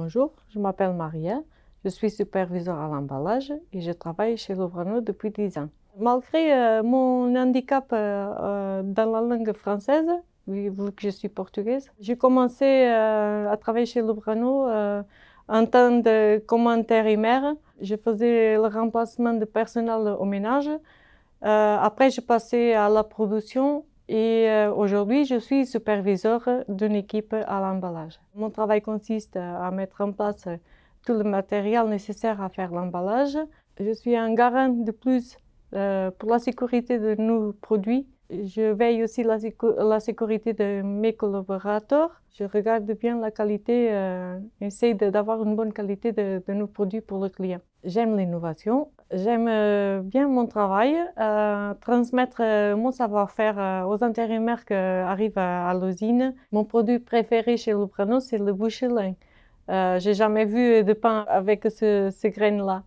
Bonjour, je m'appelle Maria, je suis superviseur à l'emballage et je travaille chez Lovrano depuis 10 ans. Malgré euh, mon handicap euh, euh, dans la langue française, vu que je suis portugaise, j'ai commencé à travailler chez Lovrano en tant de intérimaire. Je faisais le remplacement de personnel au ménage. après, je passais à la production et euh, aujourd'hui je suis superviseur d'une équipe à l'emballage. Mon travail consiste euh, à mettre en place euh, tout le matériel nécessaire à faire l'emballage. Je suis un garant de plus pour la sécurité de nos produits. Je veille aussi la, la sécurité de mes collaborateurs. Je regarde bien la qualité, j'essaie essaye d'avoir une bonne qualité de nos produits pour le client. J'aime l'innovation, j'aime euh, bien mon travail, euh, transmettre euh, mon savoir-faire aux intérimaires qui arrivent à, l'usine. Mon produit préféré chez Luprano, c'est le bouchelin. Euh, J'ai jamais vu de pain avec ces graines-là.